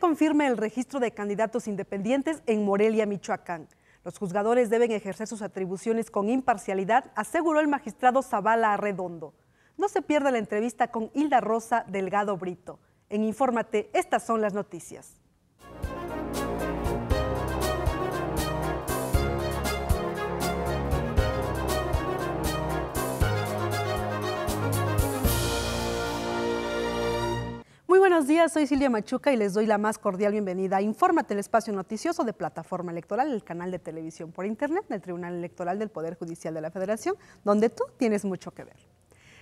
confirme el registro de candidatos independientes en Morelia, Michoacán. Los juzgadores deben ejercer sus atribuciones con imparcialidad, aseguró el magistrado Zavala Arredondo. No se pierda la entrevista con Hilda Rosa Delgado Brito. En Infórmate, estas son las noticias. buenos días, soy Silvia Machuca y les doy la más cordial bienvenida a Infórmate, el espacio noticioso de Plataforma Electoral, el canal de televisión por Internet del Tribunal Electoral del Poder Judicial de la Federación, donde tú tienes mucho que ver.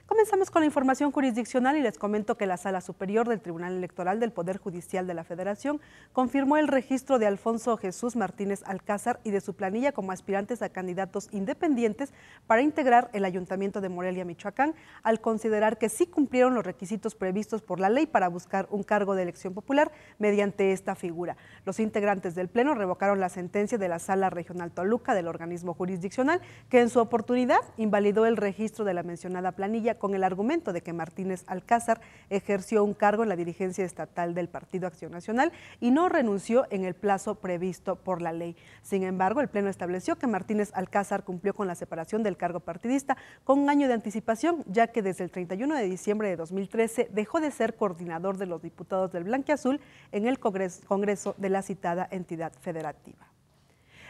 Comenzamos con la información jurisdiccional y les comento que la Sala Superior del Tribunal Electoral del Poder Judicial de la Federación confirmó el registro de Alfonso Jesús Martínez Alcázar y de su planilla como aspirantes a candidatos independientes para integrar el Ayuntamiento de Morelia, Michoacán, al considerar que sí cumplieron los requisitos previstos por la ley para buscar un cargo de elección popular mediante esta figura. Los integrantes del Pleno revocaron la sentencia de la Sala Regional Toluca del organismo jurisdiccional que en su oportunidad invalidó el registro de la mencionada planilla con el argumento de que Martínez Alcázar ejerció un cargo en la dirigencia estatal del Partido Acción Nacional y no renunció en el plazo previsto por la ley. Sin embargo, el Pleno estableció que Martínez Alcázar cumplió con la separación del cargo partidista con un año de anticipación, ya que desde el 31 de diciembre de 2013 dejó de ser coordinador de los diputados del Blanque Azul en el Congreso de la citada entidad federativa.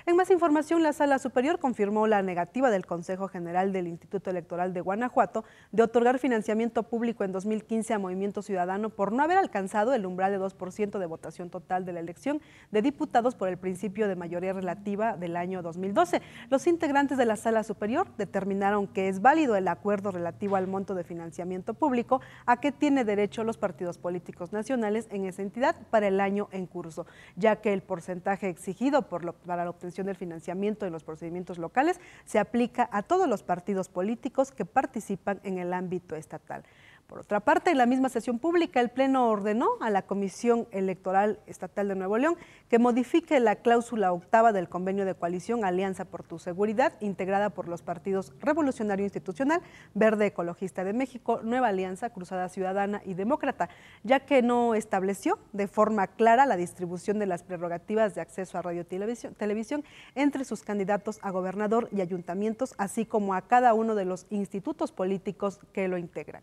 En más información, la Sala Superior confirmó la negativa del Consejo General del Instituto Electoral de Guanajuato de otorgar financiamiento público en 2015 a Movimiento Ciudadano por no haber alcanzado el umbral de 2% de votación total de la elección de diputados por el principio de mayoría relativa del año 2012. Los integrantes de la Sala Superior determinaron que es válido el acuerdo relativo al monto de financiamiento público a que tiene derecho los partidos políticos nacionales en esa entidad para el año en curso, ya que el porcentaje exigido por para la obtención del financiamiento en los procedimientos locales se aplica a todos los partidos políticos que participan en el ámbito estatal. Por otra parte, en la misma sesión pública, el Pleno ordenó a la Comisión Electoral Estatal de Nuevo León que modifique la cláusula octava del convenio de coalición Alianza por tu Seguridad, integrada por los partidos Revolucionario Institucional, Verde Ecologista de México, Nueva Alianza, Cruzada Ciudadana y Demócrata, ya que no estableció de forma clara la distribución de las prerrogativas de acceso a radio y televisión, entre sus candidatos a gobernador y ayuntamientos, así como a cada uno de los institutos políticos que lo integran.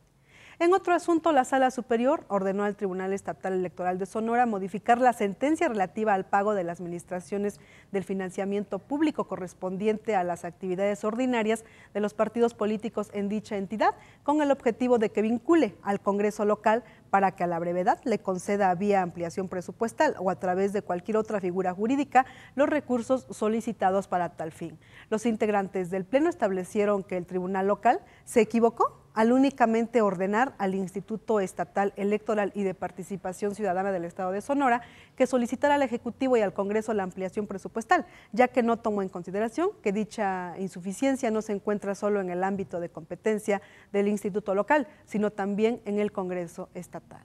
En otro asunto, la Sala Superior ordenó al Tribunal Estatal Electoral de Sonora modificar la sentencia relativa al pago de las administraciones del financiamiento público correspondiente a las actividades ordinarias de los partidos políticos en dicha entidad, con el objetivo de que vincule al Congreso local para que a la brevedad le conceda vía ampliación presupuestal o a través de cualquier otra figura jurídica los recursos solicitados para tal fin. Los integrantes del Pleno establecieron que el Tribunal local se equivocó al únicamente ordenar al Instituto Estatal Electoral y de Participación Ciudadana del Estado de Sonora que solicitara al Ejecutivo y al Congreso la ampliación presupuestal, ya que no tomó en consideración que dicha insuficiencia no se encuentra solo en el ámbito de competencia del Instituto local, sino también en el Congreso estatal.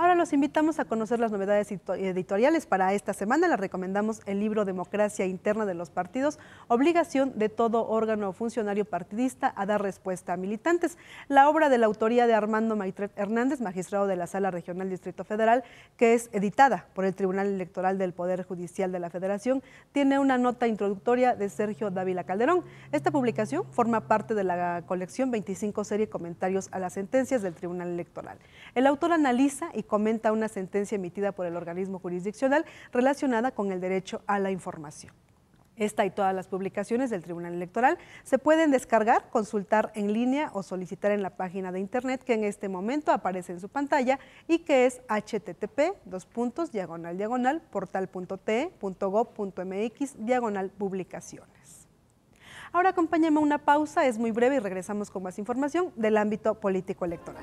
Ahora los invitamos a conocer las novedades editoriales para esta semana. Les recomendamos el libro Democracia Interna de los Partidos, obligación de todo órgano o funcionario partidista a dar respuesta a militantes. La obra de la autoría de Armando Maitret Hernández, magistrado de la Sala Regional Distrito Federal, que es editada por el Tribunal Electoral del Poder Judicial de la Federación, tiene una nota introductoria de Sergio Dávila Calderón. Esta publicación forma parte de la colección 25 serie Comentarios a las sentencias del Tribunal Electoral. El autor analiza y comenta una sentencia emitida por el organismo jurisdiccional relacionada con el derecho a la información. Esta y todas las publicaciones del Tribunal Electoral se pueden descargar, consultar en línea o solicitar en la página de internet que en este momento aparece en su pantalla y que es http portal.te.gov.mx diagonal publicaciones. Ahora acompáñame a una pausa, es muy breve y regresamos con más información del ámbito político electoral.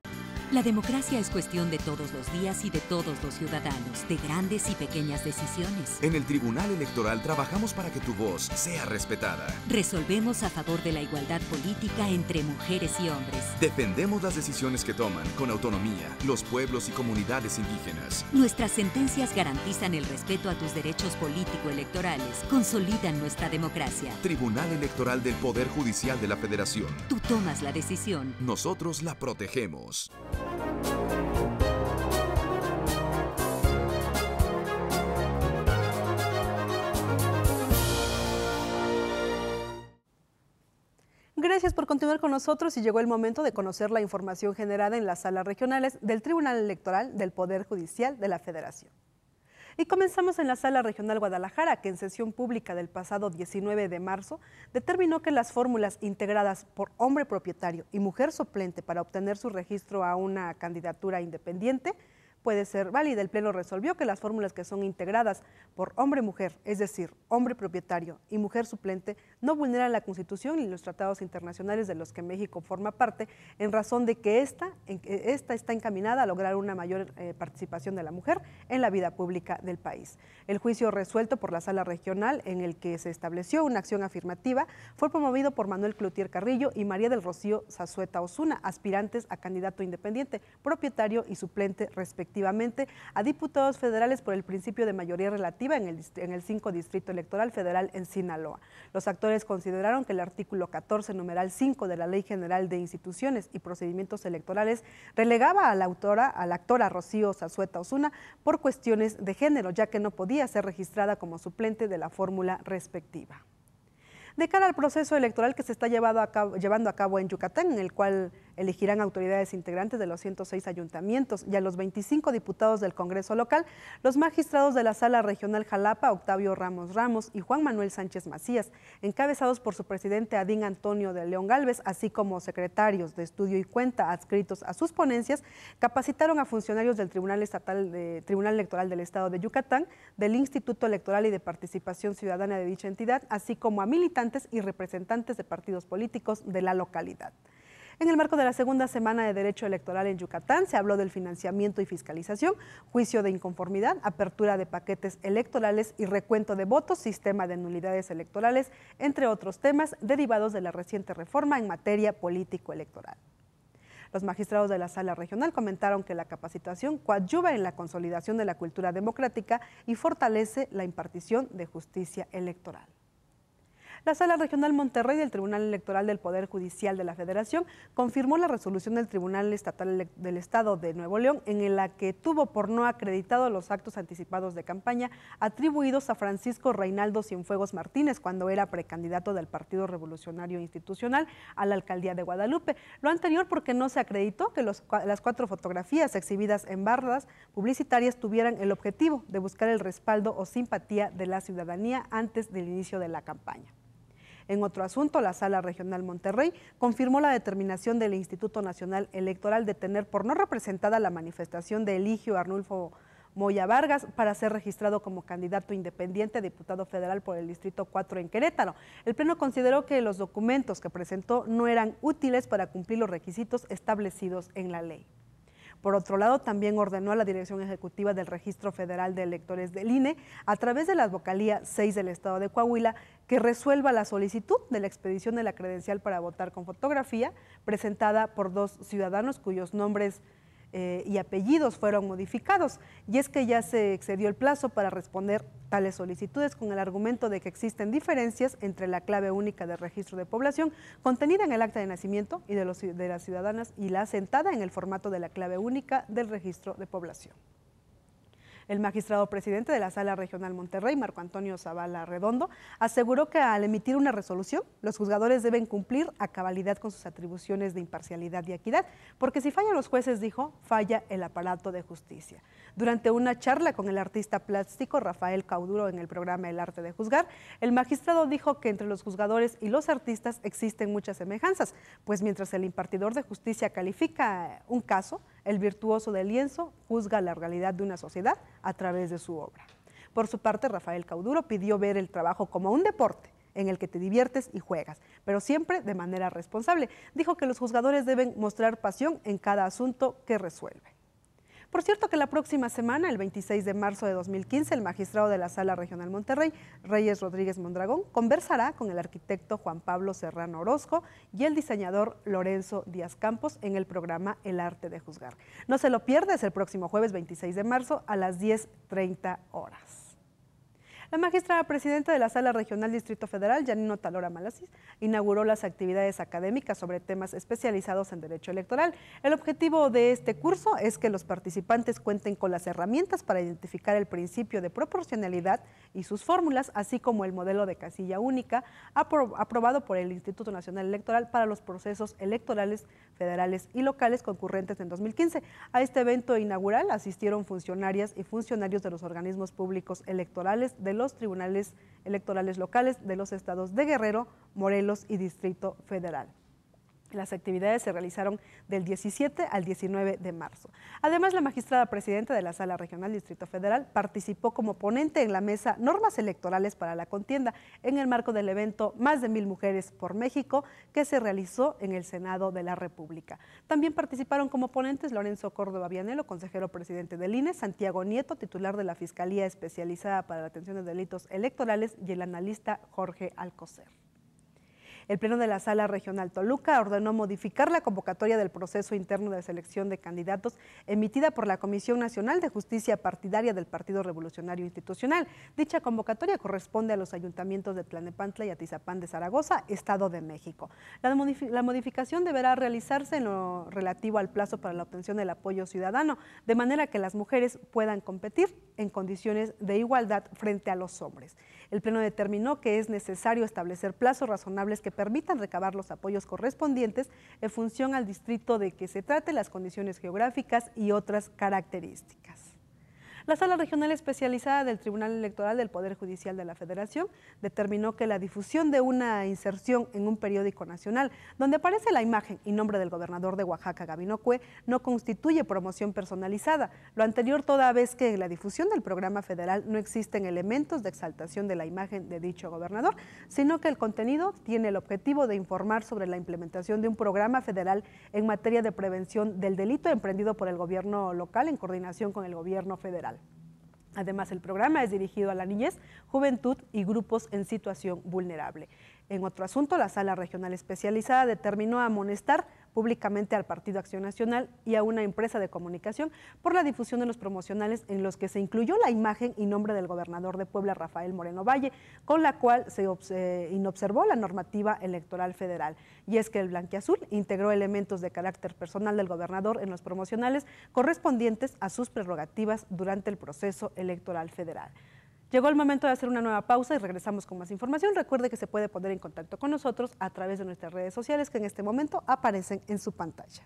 La democracia es cuestión de todos los días y de todos los ciudadanos, de grandes y pequeñas decisiones. En el Tribunal Electoral trabajamos para que tu voz sea respetada. Resolvemos a favor de la igualdad política entre mujeres y hombres. Defendemos las decisiones que toman con autonomía los pueblos y comunidades indígenas. Nuestras sentencias garantizan el respeto a tus derechos político-electorales, consolidan nuestra democracia. Tribunal Electoral del Poder Judicial de la Federación. Tú tomas la decisión. Nosotros la protegemos. gracias por continuar con nosotros y llegó el momento de conocer la información generada en las salas regionales del Tribunal Electoral del Poder Judicial de la Federación. Y comenzamos en la Sala Regional Guadalajara, que en sesión pública del pasado 19 de marzo determinó que las fórmulas integradas por hombre propietario y mujer suplente para obtener su registro a una candidatura independiente puede ser válida. El Pleno resolvió que las fórmulas que son integradas por hombre-mujer, es decir, hombre propietario y mujer suplente, no vulneran la Constitución ni los tratados internacionales de los que México forma parte, en razón de que esta, esta está encaminada a lograr una mayor eh, participación de la mujer en la vida pública del país. El juicio resuelto por la Sala Regional, en el que se estableció una acción afirmativa, fue promovido por Manuel clotier Carrillo y María del Rocío Zazueta Osuna, aspirantes a candidato independiente, propietario y suplente respectivamente a diputados federales por el principio de mayoría relativa en el, en 5 Distrito Electoral Federal en Sinaloa. Los actores consideraron que el artículo 14, numeral 5 de la Ley General de Instituciones y Procedimientos Electorales relegaba a la autora, a la actora Rocío Sazueta Osuna por cuestiones de género, ya que no podía ser registrada como suplente de la fórmula respectiva de cara al proceso electoral que se está llevando a cabo en Yucatán, en el cual elegirán autoridades integrantes de los 106 ayuntamientos y a los 25 diputados del Congreso local, los magistrados de la Sala Regional Jalapa, Octavio Ramos Ramos y Juan Manuel Sánchez Macías, encabezados por su presidente Adín Antonio de León Galvez, así como secretarios de estudio y cuenta adscritos a sus ponencias, capacitaron a funcionarios del Tribunal Estatal Tribunal Electoral del Estado de Yucatán, del Instituto Electoral y de Participación Ciudadana de dicha entidad, así como a militantes y representantes de partidos políticos de la localidad. En el marco de la segunda semana de Derecho Electoral en Yucatán se habló del financiamiento y fiscalización, juicio de inconformidad, apertura de paquetes electorales y recuento de votos, sistema de nulidades electorales, entre otros temas derivados de la reciente reforma en materia político-electoral. Los magistrados de la sala regional comentaron que la capacitación coadyuva en la consolidación de la cultura democrática y fortalece la impartición de justicia electoral. La Sala Regional Monterrey del Tribunal Electoral del Poder Judicial de la Federación confirmó la resolución del Tribunal Estatal del Estado de Nuevo León en la que tuvo por no acreditado los actos anticipados de campaña atribuidos a Francisco Reinaldo Cienfuegos Martínez cuando era precandidato del Partido Revolucionario Institucional a la alcaldía de Guadalupe. Lo anterior porque no se acreditó que las cuatro fotografías exhibidas en barras publicitarias tuvieran el objetivo de buscar el respaldo o simpatía de la ciudadanía antes del inicio de la campaña. En otro asunto, la Sala Regional Monterrey confirmó la determinación del Instituto Nacional Electoral de tener por no representada la manifestación de Eligio Arnulfo Moya Vargas para ser registrado como candidato independiente a diputado federal por el Distrito 4 en Querétaro. El Pleno consideró que los documentos que presentó no eran útiles para cumplir los requisitos establecidos en la ley. Por otro lado, también ordenó a la Dirección Ejecutiva del Registro Federal de Electores del INE, a través de la Vocalía 6 del Estado de Coahuila, que resuelva la solicitud de la expedición de la credencial para votar con fotografía presentada por dos ciudadanos cuyos nombres eh, y apellidos fueron modificados, y es que ya se excedió el plazo para responder tales solicitudes con el argumento de que existen diferencias entre la clave única de registro de población contenida en el acta de nacimiento y de, los, de las ciudadanas y la asentada en el formato de la clave única del registro de población. El magistrado presidente de la Sala Regional Monterrey, Marco Antonio Zavala Redondo, aseguró que al emitir una resolución, los juzgadores deben cumplir a cabalidad con sus atribuciones de imparcialidad y equidad, porque si fallan los jueces, dijo, falla el aparato de justicia. Durante una charla con el artista plástico Rafael Cauduro en el programa El Arte de Juzgar, el magistrado dijo que entre los juzgadores y los artistas existen muchas semejanzas, pues mientras el impartidor de justicia califica un caso, el virtuoso del lienzo juzga la realidad de una sociedad a través de su obra. Por su parte, Rafael Cauduro pidió ver el trabajo como un deporte en el que te diviertes y juegas, pero siempre de manera responsable. Dijo que los juzgadores deben mostrar pasión en cada asunto que resuelven. Por cierto que la próxima semana, el 26 de marzo de 2015, el magistrado de la Sala Regional Monterrey, Reyes Rodríguez Mondragón, conversará con el arquitecto Juan Pablo Serrano Orozco y el diseñador Lorenzo Díaz Campos en el programa El Arte de Juzgar. No se lo pierdas el próximo jueves 26 de marzo a las 10.30 horas. La magistrada presidenta de la Sala Regional Distrito Federal, Janino Talora Malasis, inauguró las actividades académicas sobre temas especializados en derecho electoral. El objetivo de este curso es que los participantes cuenten con las herramientas para identificar el principio de proporcionalidad y sus fórmulas, así como el modelo de casilla única aprobado por el Instituto Nacional Electoral para los procesos electorales federales y locales concurrentes en 2015. A este evento inaugural asistieron funcionarias y funcionarios de los organismos públicos electorales de los tribunales electorales locales de los estados de Guerrero, Morelos y Distrito Federal. Las actividades se realizaron del 17 al 19 de marzo. Además, la magistrada presidenta de la Sala Regional Distrito Federal participó como ponente en la mesa Normas Electorales para la Contienda en el marco del evento Más de Mil Mujeres por México que se realizó en el Senado de la República. También participaron como ponentes Lorenzo Córdoba Vianelo, consejero presidente del INE, Santiago Nieto, titular de la Fiscalía Especializada para la Atención de Delitos Electorales y el analista Jorge Alcocer. El Pleno de la Sala Regional Toluca ordenó modificar la convocatoria del proceso interno de selección de candidatos emitida por la Comisión Nacional de Justicia Partidaria del Partido Revolucionario Institucional. Dicha convocatoria corresponde a los ayuntamientos de Planepantla y Atizapán de Zaragoza, Estado de México. la modificación deberá realizarse en lo relativo al plazo para la obtención del apoyo ciudadano, de manera que las mujeres puedan competir en condiciones de igualdad frente a los hombres. El Pleno determinó que es necesario establecer plazos razonables que permitan recabar los apoyos correspondientes en función al distrito de que se trate, las condiciones geográficas y otras características. La Sala Regional Especializada del Tribunal Electoral del Poder Judicial de la Federación determinó que la difusión de una inserción en un periódico nacional donde aparece la imagen y nombre del gobernador de Oaxaca, Gabino Cue, no constituye promoción personalizada. Lo anterior toda vez que en la difusión del programa federal no existen elementos de exaltación de la imagen de dicho gobernador, sino que el contenido tiene el objetivo de informar sobre la implementación de un programa federal en materia de prevención del delito emprendido por el gobierno local en coordinación con el gobierno federal. Además, el programa es dirigido a la niñez, juventud y grupos en situación vulnerable. En otro asunto, la Sala Regional Especializada determinó amonestar públicamente al Partido Acción Nacional y a una empresa de comunicación por la difusión de los promocionales en los que se incluyó la imagen y nombre del gobernador de Puebla, Rafael Moreno Valle, con la cual se eh, inobservó la normativa electoral federal. Y es que el Blanquiazul integró elementos de carácter personal del gobernador en los promocionales correspondientes a sus prerrogativas durante el proceso electoral federal. Llegó el momento de hacer una nueva pausa y regresamos con más información. Recuerde que se puede poner en contacto con nosotros a través de nuestras redes sociales que en este momento aparecen en su pantalla.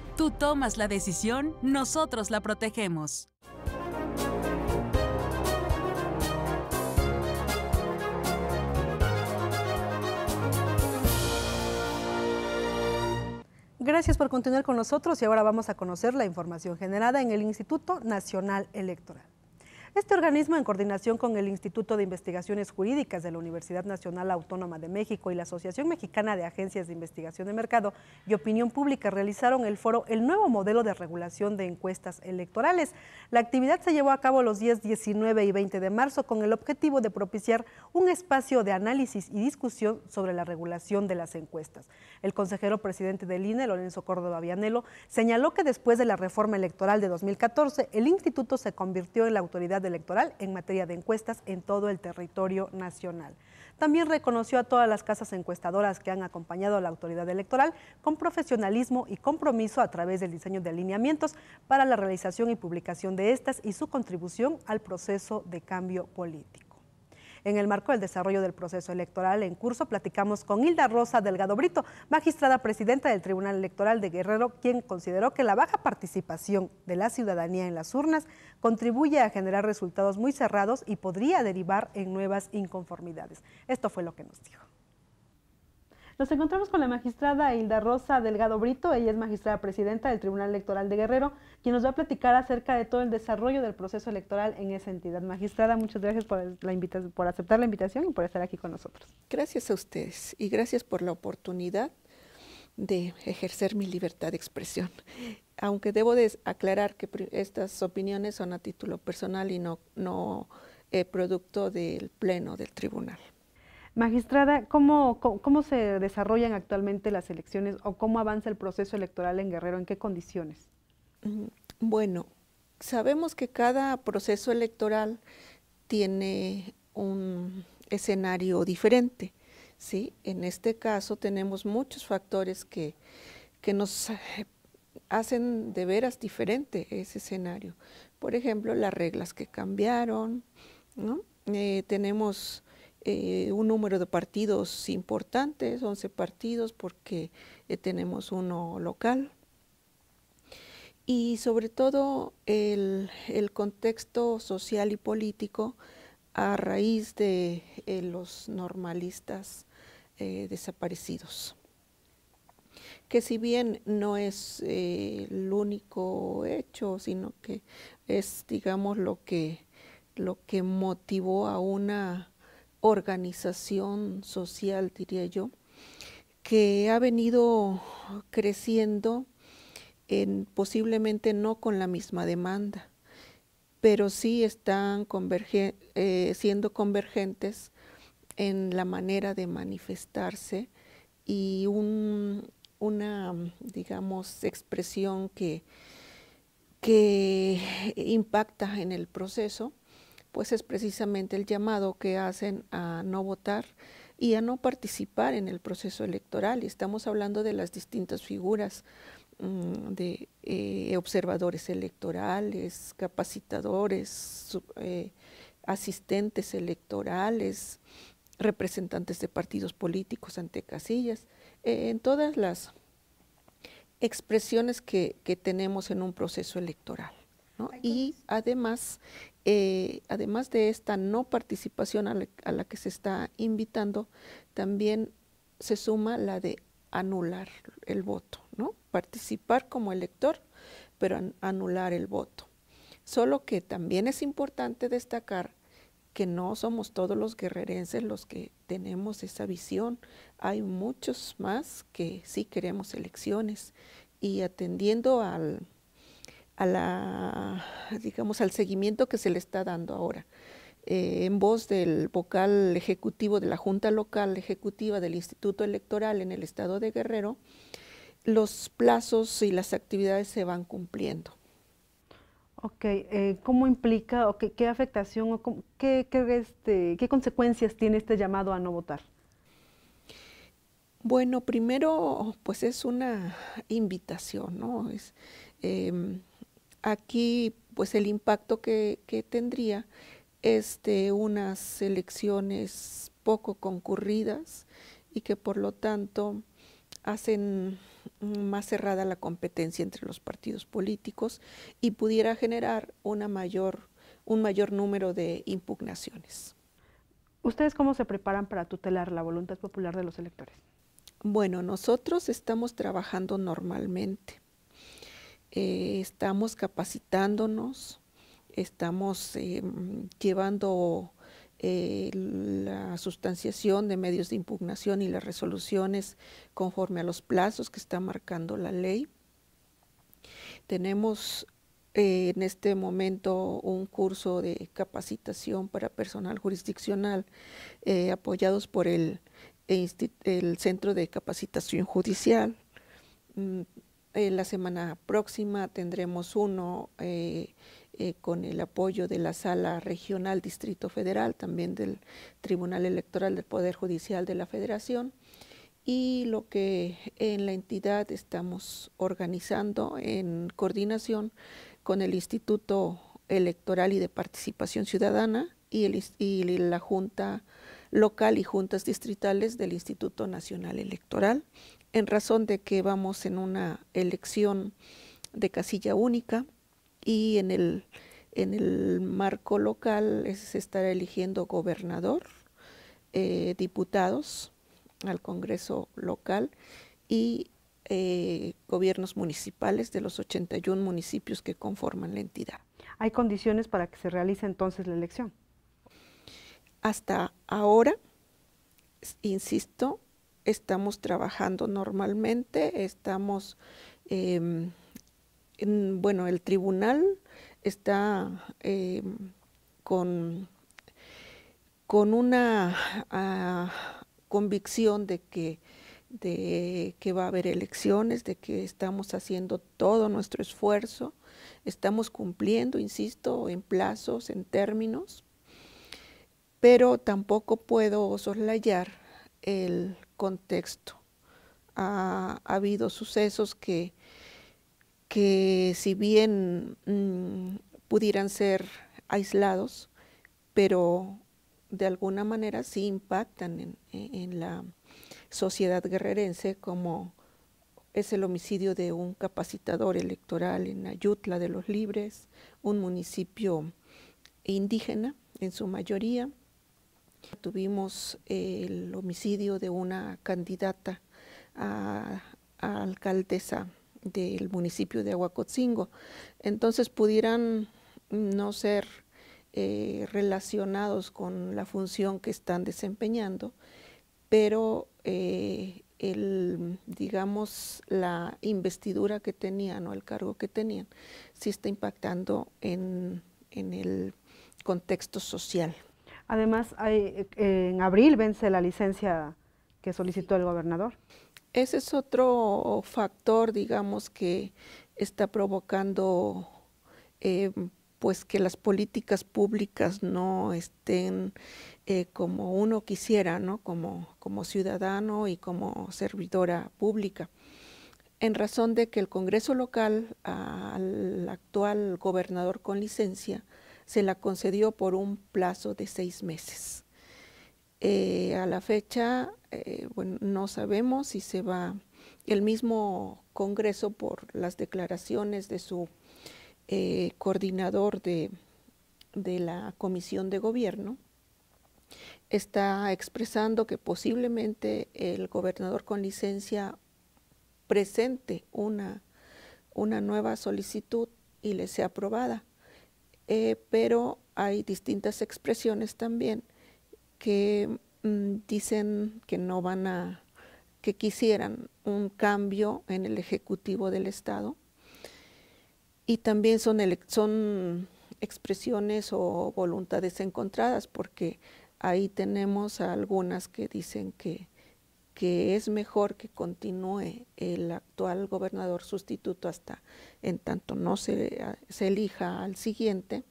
Tú tomas la decisión, nosotros la protegemos. Gracias por continuar con nosotros y ahora vamos a conocer la información generada en el Instituto Nacional Electoral. Este organismo, en coordinación con el Instituto de Investigaciones Jurídicas de la Universidad Nacional Autónoma de México y la Asociación Mexicana de Agencias de Investigación de Mercado y Opinión Pública, realizaron el foro El nuevo modelo de regulación de encuestas electorales. La actividad se llevó a cabo los días 19 y 20 de marzo con el objetivo de propiciar un espacio de análisis y discusión sobre la regulación de las encuestas. El consejero presidente del INE, Lorenzo Córdoba Vianelo, señaló que después de la reforma electoral de 2014, el instituto se convirtió en la autoridad electoral en materia de encuestas en todo el territorio nacional. También reconoció a todas las casas encuestadoras que han acompañado a la autoridad electoral con profesionalismo y compromiso a través del diseño de alineamientos para la realización y publicación de estas y su contribución al proceso de cambio político. En el marco del desarrollo del proceso electoral en curso, platicamos con Hilda Rosa Delgado Brito, magistrada presidenta del Tribunal Electoral de Guerrero, quien consideró que la baja participación de la ciudadanía en las urnas contribuye a generar resultados muy cerrados y podría derivar en nuevas inconformidades. Esto fue lo que nos dijo. Nos encontramos con la magistrada Hilda Rosa Delgado Brito, ella es magistrada presidenta del Tribunal Electoral de Guerrero, quien nos va a platicar acerca de todo el desarrollo del proceso electoral en esa entidad. Magistrada, muchas gracias por, la por aceptar la invitación y por estar aquí con nosotros. Gracias a ustedes y gracias por la oportunidad de ejercer mi libertad de expresión. Aunque debo de aclarar que estas opiniones son a título personal y no, no eh, producto del pleno del tribunal. Magistrada, ¿cómo, se desarrollan actualmente las elecciones o cómo avanza el proceso electoral en Guerrero? ¿En qué condiciones? Mm, bueno, sabemos que cada proceso electoral tiene un escenario diferente. ¿sí? En este caso tenemos muchos factores que, que nos hacen de veras diferente ese escenario. Por ejemplo, las reglas que cambiaron, ¿no? Eh, tenemos eh, un número de partidos importantes, 11 partidos, porque eh, tenemos uno local. Y sobre todo el, contexto social y político a raíz de eh, los normalistas desaparecidos que si bien no es el único hecho, sino que es, digamos, lo que, lo que motivó a una organización social, diría yo, que ha venido creciendo en, posiblemente no con la misma demanda, pero sí están eh, siendo convergentes en la manera de manifestarse y una, digamos, expresión que, que impacta en el proceso pues es precisamente el llamado que hacen a no votar y a no participar en el proceso electoral. Y estamos hablando de las distintas figuras mm, de eh, observadores electorales, capacitadores, eh, asistentes electorales, representantes de partidos políticos ante casillas, eh, en todas las expresiones que, tenemos en un proceso electoral. y además eh, además de esta no participación a la, que se está invitando, también se suma la de anular el voto, ¿no? Participar como elector, pero anular el voto. Solo que también es importante destacar que no somos todos los guerrerenses los que tenemos esa visión. Hay muchos más que sí queremos elecciones y atendiendo al, a la, digamos, al seguimiento que se le está dando ahora. Eh, en voz del vocal ejecutivo de la Junta Local Ejecutiva del Instituto Electoral en el estado de Guerrero, los plazos y las actividades se van cumpliendo. Ok, eh, ¿cómo implica o qué, afectación o qué, este, qué, consecuencias tiene este llamado a no votar? Bueno, primero, pues es una invitación, ¿no? Es, em, Aquí, pues el impacto que, tendría de este, unas elecciones poco concurridas y que por lo tanto hacen más cerrada la competencia entre los partidos políticos y pudiera generar una mayor, un mayor número de impugnaciones. ¿Ustedes cómo se preparan para tutelar la voluntad popular de los electores? Bueno, nosotros estamos trabajando normalmente. Eh, estamos capacitándonos, estamos em, llevando eh, la sustanciación de medios de impugnación y las resoluciones conforme a los plazos que está marcando la ley. Tenemos eh, en este momento un curso de capacitación para personal jurisdiccional apoyados por el, el, Centro de Capacitación Judicial. Mm, eh, la semana próxima tendremos uno eh, eh, con el apoyo de la Sala Regional Distrito Federal, también del Tribunal Electoral del Poder Judicial de la Federación. Y lo que en la entidad estamos organizando en coordinación con el Instituto Electoral y de Participación Ciudadana y la Junta local y juntas distritales del Instituto Nacional Electoral en razón de que vamos en una elección de casilla única y en el, marco local se estará eligiendo gobernador, eh, diputados al Congreso local y eh, gobiernos municipales de los 81 municipios que conforman la entidad. ¿Hay condiciones para que se realice entonces la elección? Hasta ahora, insisto, estamos trabajando normalmente, estamos, em, bueno, el tribunal está em, con, con una ah, convicción de que, de que va a haber elecciones, de que estamos haciendo todo nuestro esfuerzo, estamos cumpliendo, insisto, en plazos, en términos, pero tampoco puedo soslayar el contexto. Ha, habido sucesos que, que si bien mm, pudieran ser aislados, pero de alguna manera sí impactan en, en, la sociedad guerrerense, como es el homicidio de un capacitador electoral en Ayutla de los Libres, un municipio indígena en su mayoría, Tuvimos el homicidio de una candidata a, alcaldesa del municipio de Aguacotzingo. Entonces pudieran no ser eh, relacionados con la función que están desempeñando, pero eh, el, digamos, la investidura que tenían o el cargo que tenían sí está impactando en el contexto social. Además, hay, eh, en abril vence la licencia que solicitó el gobernador. Ese es otro factor, digamos, que está provocando eh, pues que las políticas públicas no estén eh, como uno quisiera, ¿no? como ciudadano y como servidora pública. En razón de que el Congreso local al actual gobernador con licencia se la concedió por un plazo de seis meses. Eh, a la fecha, eh, bueno, no sabemos si se va el mismo Congreso por las declaraciones de su eh, coordinador de, de la Comisión de Gobierno, está expresando que posiblemente el gobernador con licencia presente una, una nueva solicitud y le sea aprobada. Eh, pero hay distintas expresiones también que mm, dicen que no van a, que quisieran un cambio en el Ejecutivo del Estado. Y también son, son expresiones o voluntades encontradas, porque ahí tenemos algunas que dicen que que es mejor que continúe el actual gobernador sustituto hasta en tanto no se, elija al siguiente,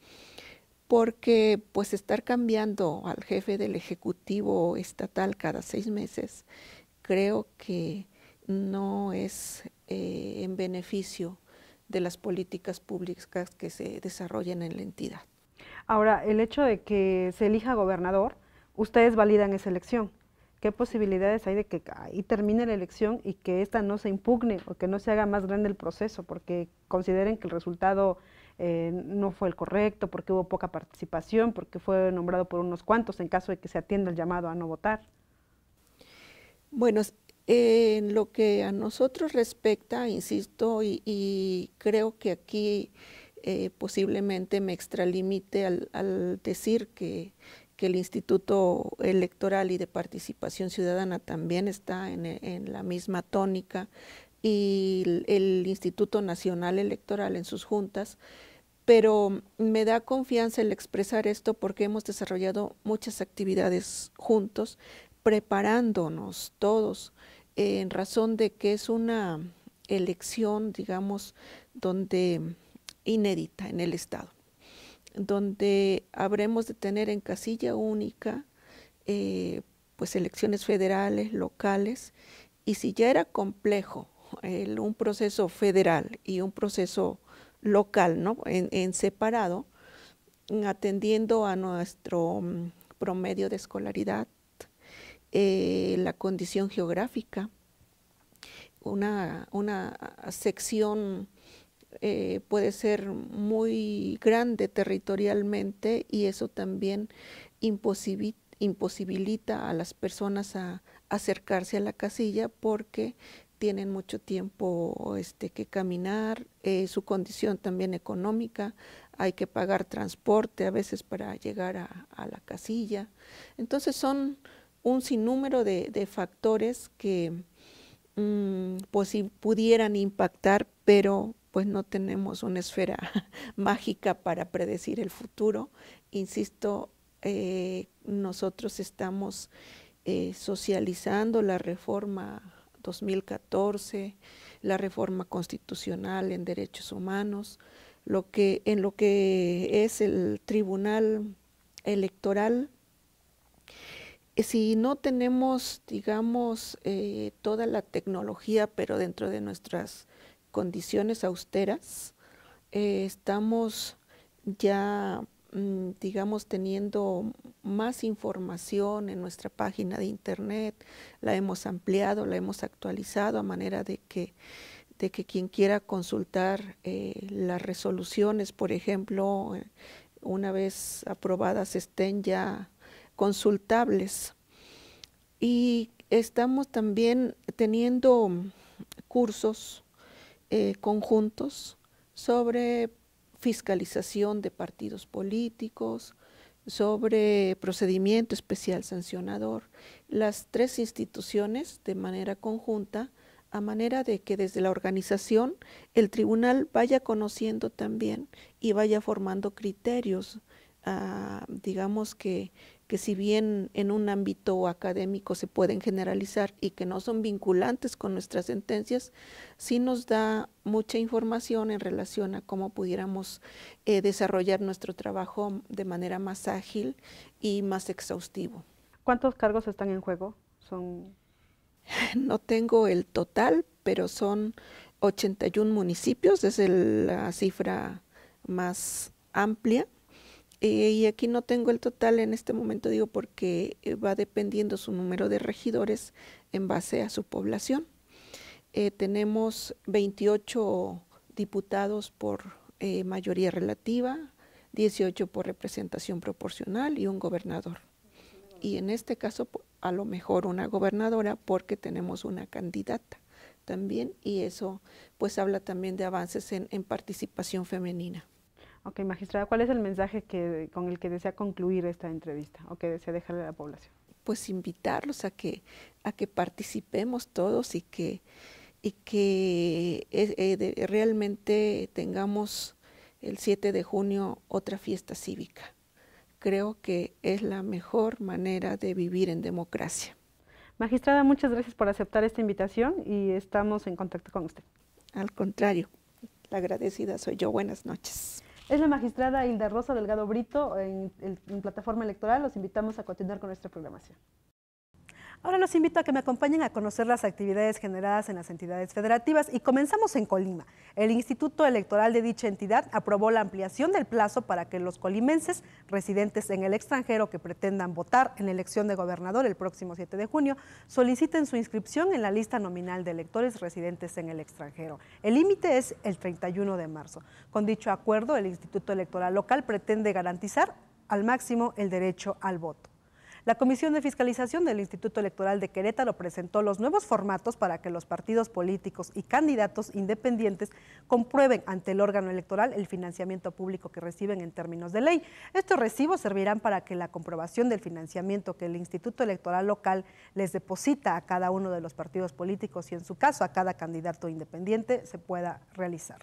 porque pues estar cambiando al jefe del Ejecutivo Estatal cada seis meses, creo que no es eh, en beneficio de las políticas públicas que se desarrollan en la entidad. Ahora, el hecho de que se elija gobernador, ustedes validan esa elección. ¿Qué posibilidades hay de que ahí termine la elección y que esta no se impugne o que no se haga más grande el proceso porque consideren que el resultado eh, no fue el correcto, porque hubo poca participación, porque fue nombrado por unos cuantos en caso de que se atienda el llamado a no votar? Bueno, en lo que a nosotros respecta, insisto, y, creo que aquí eh, posiblemente me extralimite al decir que que el Instituto Electoral y de Participación Ciudadana también está en, la misma tónica y el, Instituto Nacional Electoral en sus juntas, pero me da confianza el expresar esto porque hemos desarrollado muchas actividades juntos, preparándonos todos en razón de que es una elección, digamos, donde inédita en el Estado donde habremos de tener en casilla única eh, pues elecciones federales, locales, y si ya era complejo un proceso federal y un proceso local, ¿no? en, separado, atendiendo a nuestro mm, promedio de escolaridad, eh, la condición geográfica, una, una sección eh, puede ser muy grande territorialmente y eso también imposibilita a las personas a acercarse a la casilla porque tienen mucho tiempo este, que caminar, eh, su condición también económica, hay que pagar transporte a veces para llegar a, la casilla. Entonces son un sinnúmero de, factores que mm, pues pudieran impactar, pero pues no tenemos una esfera mágica para predecir el futuro. Insisto, eh, nosotros estamos eh, socializando la reforma 2014, la reforma constitucional en derechos humanos, lo que, en lo que es el tribunal electoral. Si no tenemos, digamos, eh, toda la tecnología, pero dentro de nuestras condiciones austeras. Eh, estamos ya, mm, digamos, teniendo más información en nuestra página de internet, la hemos ampliado, la hemos actualizado a manera de que, de que quien quiera consultar eh, las resoluciones, por ejemplo, eh, una vez aprobadas estén ya consultables. Y estamos también teniendo cursos eh, conjuntos sobre fiscalización de partidos políticos, sobre procedimiento especial sancionador. Las tres instituciones de manera conjunta, a manera de que desde la organización el tribunal vaya conociendo también y vaya formando criterios, ah, digamos que que si bien en un ámbito académico se pueden generalizar y que no son vinculantes con nuestras sentencias, sí nos da mucha información en relación a cómo pudiéramos eh, desarrollar nuestro trabajo de manera más ágil y más exhaustivo. ¿Cuántos cargos están en juego? Son... No tengo el total, pero son 81 municipios, es la cifra más amplia. Eh, y aquí no tengo el total en este momento, digo, porque eh, va dependiendo su número de regidores en base a su población. Eh, tenemos 28 diputados por mayoría relativa, 18 por representación proporcional y un gobernador. Y en este caso, a lo mejor una gobernadora porque tenemos una candidata también y eso pues habla también de avances en participación femenina. Ok, magistrada, ¿cuál es el mensaje con el que desea concluir esta entrevista o que desea dejarle a la población? Pues invitarlos a que, a que participemos todos y que, eh, realmente tengamos el 7 de junio otra fiesta cívica. Creo que es la mejor manera de vivir en democracia. Magistrada, muchas gracias por aceptar esta invitación y estamos en contacto con usted. Al contrario, la agradecida soy yo. Buenas noches. Es la magistrada Hilda Rosa Delgado Brito en, plataforma electoral. Los invitamos a continuar con nuestra programación. Ahora los invito a que me acompañen a conocer las actividades generadas en las entidades federativas y comenzamos en Colima. El Instituto Electoral de dicha entidad aprobó la ampliación del plazo para que los colimenses residentes en el extranjero que pretendan votar en la elección de gobernador el próximo 7 de junio soliciten su inscripción en la lista nominal de electores residentes en el extranjero. El límite es el 31 de marzo. Con dicho acuerdo, el Instituto Electoral Local pretende garantizar al máximo el derecho al voto. La Comisión de Fiscalización del Instituto Electoral de Querétaro presentó los nuevos formatos para que los partidos políticos y candidatos independientes comprueben ante el órgano electoral el financiamiento público que reciben en términos de ley. Estos recibos servirán para que la comprobación del financiamiento que el Instituto Electoral local les deposita a cada uno de los partidos políticos y en su caso a cada candidato independiente se pueda realizar.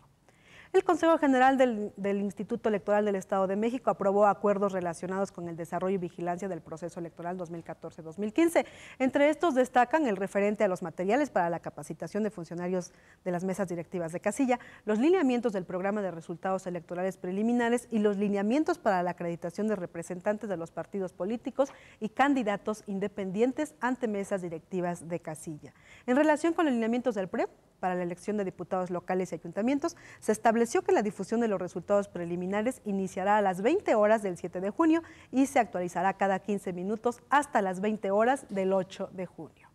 El Consejo General del, Instituto Electoral del Estado de México aprobó acuerdos relacionados con el desarrollo y vigilancia del proceso electoral 2014-2015. Entre estos destacan el referente a los materiales para la capacitación de funcionarios de las mesas directivas de casilla, los lineamientos del programa de resultados electorales preliminares y los lineamientos para la acreditación de representantes de los partidos políticos y candidatos independientes ante mesas directivas de casilla. En relación con los lineamientos del PREP, e, para la elección de diputados locales y ayuntamientos, se establece estableció que la difusión de los resultados preliminares iniciará a las 20 horas del 7 de junio y se actualizará cada 15 minutos hasta las 20 horas del 8 de junio.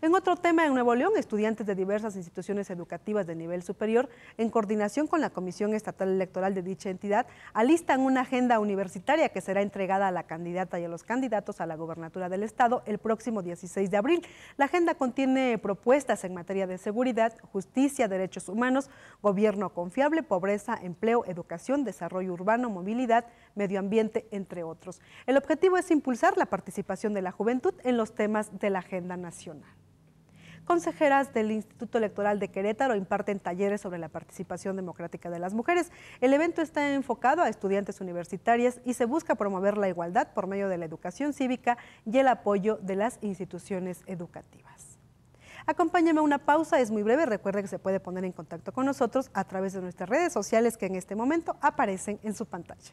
En otro tema, en Nuevo León, estudiantes de diversas instituciones educativas de nivel superior, en coordinación con la Comisión Estatal Electoral de dicha entidad, alistan una agenda universitaria que será entregada a la candidata y a los candidatos a la gobernatura del Estado el próximo 16 de abril. La agenda contiene propuestas en materia de seguridad, justicia, derechos humanos, gobierno confiable, pobreza, empleo, educación, desarrollo urbano, movilidad, medio ambiente, entre otros. El objetivo es impulsar la participación de la juventud en los temas de la agenda nacional consejeras del Instituto Electoral de Querétaro imparten talleres sobre la participación democrática de las mujeres. El evento está enfocado a estudiantes universitarias y se busca promover la igualdad por medio de la educación cívica y el apoyo de las instituciones educativas. Acompáñame a una pausa, es muy breve. Recuerde que se puede poner en contacto con nosotros a través de nuestras redes sociales que en este momento aparecen en su pantalla.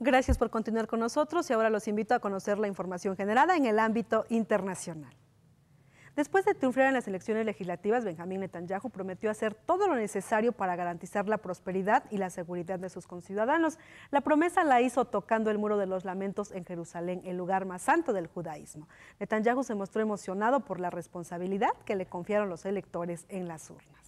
Gracias por continuar con nosotros y ahora los invito a conocer la información generada en el ámbito internacional. Después de triunfar en las elecciones legislativas, Benjamín Netanyahu prometió hacer todo lo necesario para garantizar la prosperidad y la seguridad de sus conciudadanos. La promesa la hizo tocando el Muro de los Lamentos en Jerusalén, el lugar más santo del judaísmo. Netanyahu se mostró emocionado por la responsabilidad que le confiaron los electores en las urnas.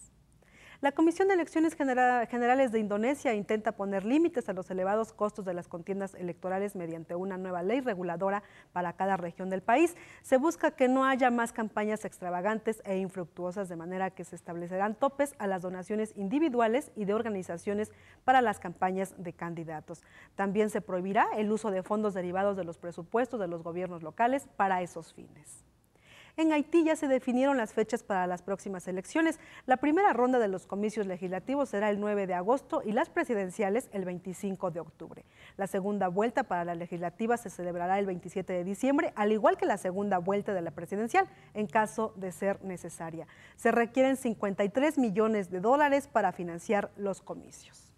La Comisión de Elecciones Generales de Indonesia intenta poner límites a los elevados costos de las contiendas electorales mediante una nueva ley reguladora para cada región del país. Se busca que no haya más campañas extravagantes e infructuosas, de manera que se establecerán topes a las donaciones individuales y de organizaciones para las campañas de candidatos. También se prohibirá el uso de fondos derivados de los presupuestos de los gobiernos locales para esos fines. En Haití ya se definieron las fechas para las próximas elecciones. La primera ronda de los comicios legislativos será el 9 de agosto y las presidenciales el 25 de octubre. La segunda vuelta para la legislativa se celebrará el 27 de diciembre, al igual que la segunda vuelta de la presidencial, en caso de ser necesaria. Se requieren 53 millones de dólares para financiar los comicios.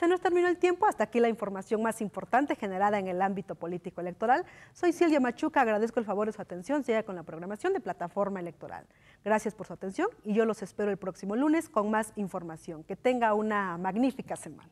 Se nos terminó el tiempo. Hasta aquí la información más importante generada en el ámbito político electoral. Soy Silvia Machuca. Agradezco el favor de su atención. Siga con la programación de Plataforma Electoral. Gracias por su atención y yo los espero el próximo lunes con más información. Que tenga una magnífica semana.